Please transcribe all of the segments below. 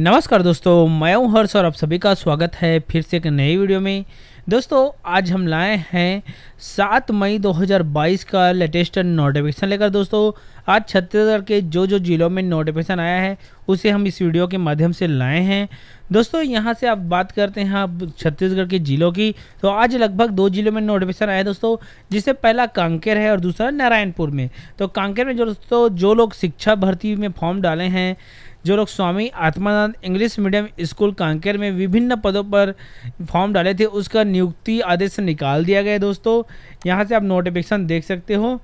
नमस्कार दोस्तों मैं हूं हर्ष और आप सभी का स्वागत है फिर से एक नई वीडियो में दोस्तों आज हम लाए हैं 7 मई 2022 का लेटेस्ट नोटिफिकेशन लेकर दोस्तों आज छत्तीसगढ़ के जो जो जिलों में नोटिफिकेशन आया है उसे हम इस वीडियो के माध्यम से लाए हैं दोस्तों यहां से आप बात करते हैं आप छत्तीसगढ़ के जिलों की तो आज लगभग दो जिलों में नोटिफिकेशन आया दोस्तों जिससे पहला कांकेर है और दूसरा नारायणपुर में तो कांकेर में जो दोस्तों जो लोग शिक्षा भर्ती में फॉर्म डाले हैं जो लोग Swami Atmanand English medium school Kanker में विभिन्न पदों पर फॉर्म डाले थे उसका नियुक्ति आदेश निकाल दिया गया दोस्तों यहाँ से आप नोटिफिकेशन देख सकते हो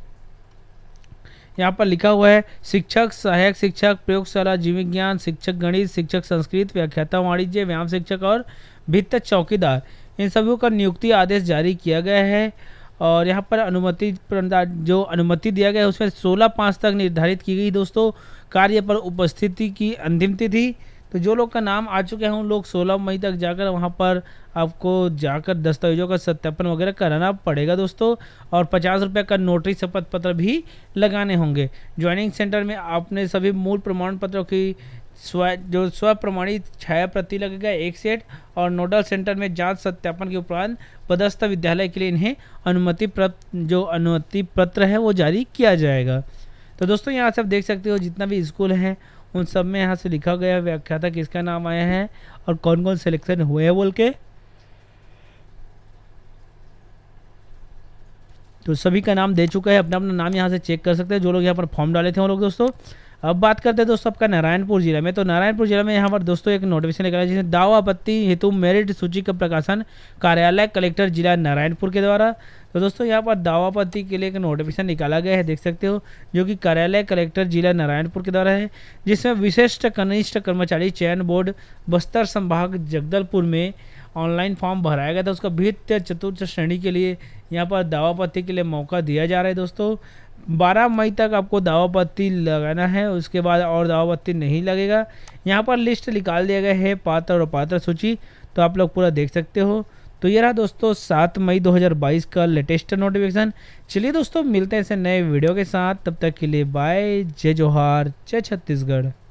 यहाँ पर लिखा हुआ है शिक्षक सहायक शिक्षक प्रयोगशाला जीव विज्ञान शिक्षक गणित शिक्षक संस्कृत व्याख्याता वाणिज्य व्यायाम शिक्षक और भित्त चौकीदार इन सभी का नियुक्ति आदेश जारी किया गया है और यहाँ पर अनुमति जो अनुमति दिया गया है उसमें सोलह पाँच तक निर्धारित की गई दोस्तों कार्य पर उपस्थिति की अंतिम तिथि तो जो लोग का नाम आ चुके हैं उन लोग 16 मई तक जाकर वहाँ पर आपको जाकर दस्तावेजों का सत्यापन वगैरह कराना पड़ेगा दोस्तों और पचास रुपये का नोटरी शपथ पत्र भी लगाने होंगे ज्वाइनिंग सेंटर में आपने सभी मूल प्रमाण पत्रों की स्व जो स्व प्रमाणित छाया प्रति लगेगा एक सेट और नोडल सेंटर में जांच सत्यापन के उपरांत पदस्थ विद्यालय के लिए इन्हें अनुमति पत्र जो अनुमति पत्र है वो जारी किया जाएगा तो दोस्तों यहाँ से आप देख सकते हो जितना भी स्कूल हैं उन सब में यहाँ से लिखा गया व्याख्या था किसका नाम आया है और कौन कौन सिलेक्शन हुए हैं बोल के तो सभी का नाम दे चुका है अपना अपना नाम यहाँ से चेक कर सकते हैं जो लोग यहाँ पर फॉर्म डाले थे वो लोग दोस्तों अब बात करते हैं दोस्तों आपका नारायणपुर जिला में तो नारायणपुर जिला में यहाँ पर दोस्तों एक नोटिफिकेशन निकला जिसमें दावा आपत्ति हेतु मेरिट सूची का प्रकाशन कार्यालय कलेक्टर जिला नारायणपुर के द्वारा तो दोस्तों यहाँ पर दावा आपत्ति के लिए एक नोटिफिकेशन निकाला गया है देख सकते हो जो कि कार्यालय कलेक्टर जिला नारायणपुर के द्वारा है जिसमें विशिष्ट कनिष्ठ कर्मचारी चयन बोर्ड बस्तर संभाग जगदलपुर में ऑनलाइन फॉर्म भराया गया था उसका भित्त चतुर्थ श्रेणी के लिए यहाँ पर दावापत्ति के लिए मौका दिया जा रहा है दोस्तों बारह मई तक आपको दावा पत्ती लगाना है उसके बाद और दावा पत्ती नहीं लगेगा यहाँ पर लिस्ट निकाल दिया गया है पात्र और पात्र सूची तो आप लोग पूरा देख सकते हो तो ये रहा दोस्तों सात मई 2022 का लेटेस्ट नोटिफिकेशन चलिए दोस्तों मिलते हैं ऐसे नए वीडियो के साथ तब तक के लिए बाय जय जोहार जय छत्तीसगढ़